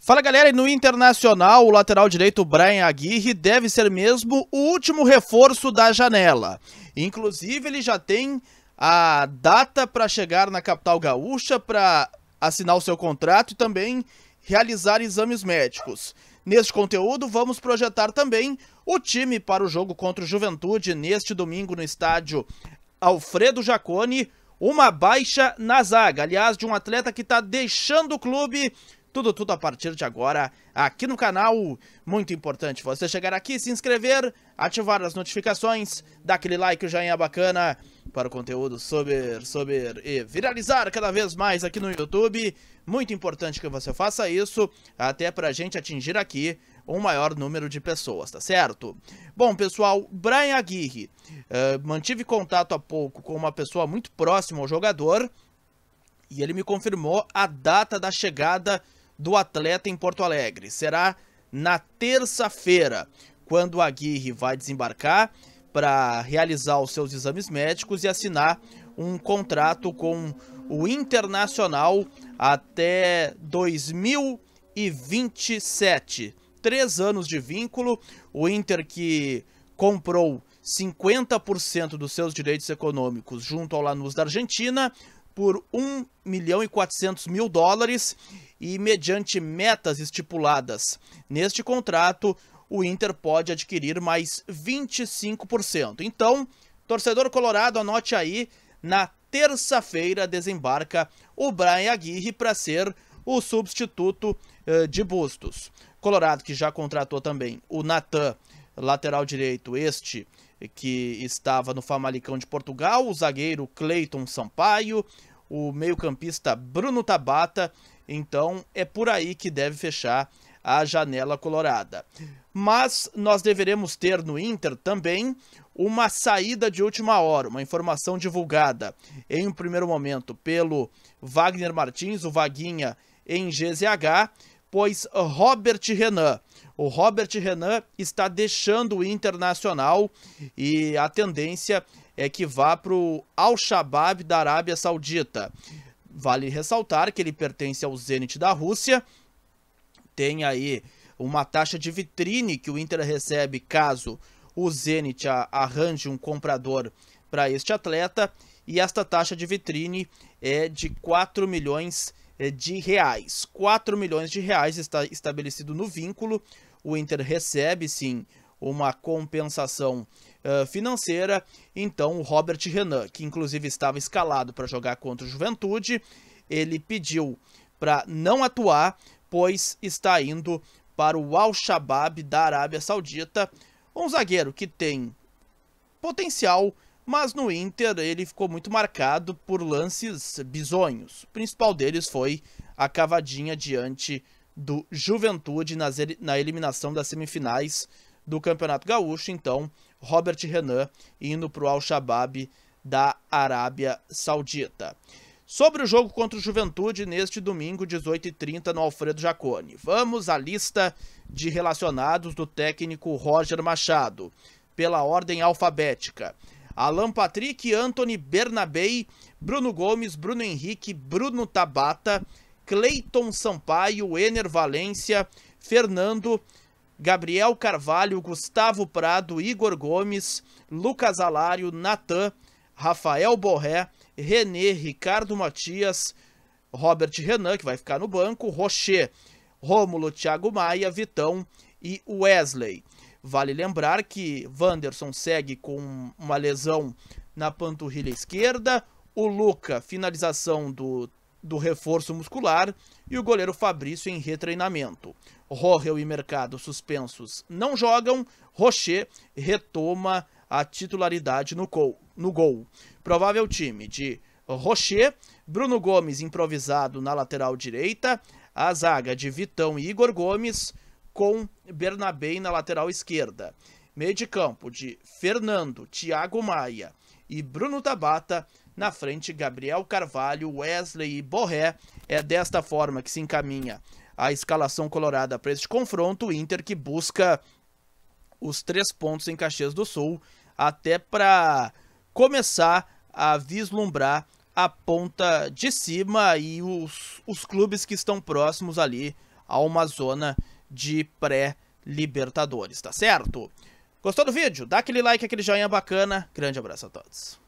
Fala galera, e no Internacional, o lateral direito Brian Aguirre deve ser mesmo o último reforço da janela. Inclusive, ele já tem a data para chegar na capital gaúcha para assinar o seu contrato e também realizar exames médicos. Neste conteúdo, vamos projetar também o time para o jogo contra o Juventude neste domingo no estádio Alfredo Jacone. Uma baixa na zaga, aliás, de um atleta que está deixando o clube tudo, tudo a partir de agora aqui no canal. Muito importante você chegar aqui, se inscrever, ativar as notificações, dar aquele like, o joinha bacana para o conteúdo subir, subir e viralizar cada vez mais aqui no YouTube. Muito importante que você faça isso, até para a gente atingir aqui um maior número de pessoas, tá certo? Bom, pessoal, Brian Aguirre. Uh, mantive contato há pouco com uma pessoa muito próxima ao jogador e ele me confirmou a data da chegada do atleta em Porto Alegre. Será na terça-feira, quando Aguirre vai desembarcar para realizar os seus exames médicos e assinar um contrato com o Internacional até 2027. Três anos de vínculo, o Inter que comprou 50% dos seus direitos econômicos junto ao Lanús da Argentina por 1 milhão e 400 mil dólares e mediante metas estipuladas. Neste contrato, o Inter pode adquirir mais 25%. Então, torcedor colorado, anote aí, na terça-feira desembarca o Brian Aguirre para ser o substituto eh, de Bustos. Colorado que já contratou também o Natan, lateral direito, este eh, que estava no Famalicão de Portugal, o zagueiro Cleiton Sampaio, o meio-campista Bruno Tabata então é por aí que deve fechar a janela colorada. Mas nós deveremos ter no Inter também uma saída de última hora, uma informação divulgada em um primeiro momento pelo Wagner Martins, o Vaguinha em GZH, pois Robert Renan. O Robert Renan está deixando o Internacional e a tendência é que vá para o Al-Shabaab da Arábia Saudita. Vale ressaltar que ele pertence ao Zenit da Rússia, tem aí uma taxa de vitrine que o Inter recebe caso o Zenit arranje um comprador para este atleta, e esta taxa de vitrine é de 4 milhões eh, de reais. 4 milhões de reais está estabelecido no vínculo, o Inter recebe sim uma compensação ah, financeira. Então, o Robert Renan, que inclusive estava escalado para jogar contra o Juventude, ele pediu para não atuar, pois está indo para o Al-Shabaab da Arábia Saudita, um zagueiro que tem potencial, mas no Inter ele ficou muito marcado por lances bizonhos. O principal deles foi a cavadinha diante do Juventude na eliminação das semifinais do Campeonato Gaúcho, então Robert Renan indo para o Al-Shabaab da Arábia Saudita. Sobre o jogo contra o Juventude neste domingo, 18h30, no Alfredo Jacone. Vamos à lista de relacionados do técnico Roger Machado, pela ordem alfabética. Alan Patrick, Anthony Bernabei, Bruno Gomes, Bruno Henrique, Bruno Tabata, Cleiton Sampaio, Ener Valência, Fernando, Gabriel Carvalho, Gustavo Prado, Igor Gomes, Lucas Alário, Natan, Rafael Borré, René, Ricardo Matias, Robert Renan, que vai ficar no banco, Rocher, Rômulo, Thiago Maia, Vitão e Wesley. Vale lembrar que Wanderson segue com uma lesão na panturrilha esquerda, o Luca, finalização do do reforço muscular e o goleiro Fabrício em retreinamento. Rogel e Mercado suspensos não jogam, Rocher retoma a titularidade no gol. No gol. Provável time de Rocher, Bruno Gomes improvisado na lateral direita, a zaga de Vitão e Igor Gomes com Bernabé na lateral esquerda. Meio de campo de Fernando, Thiago Maia e Bruno Tabata na frente, Gabriel Carvalho, Wesley e Borré. É desta forma que se encaminha a escalação colorada para este confronto. O Inter que busca os três pontos em Caxias do Sul, até para começar a vislumbrar a ponta de cima e os, os clubes que estão próximos ali a uma zona de pré-Libertadores, tá certo? Gostou do vídeo? Dá aquele like, aquele joinha bacana. Grande abraço a todos.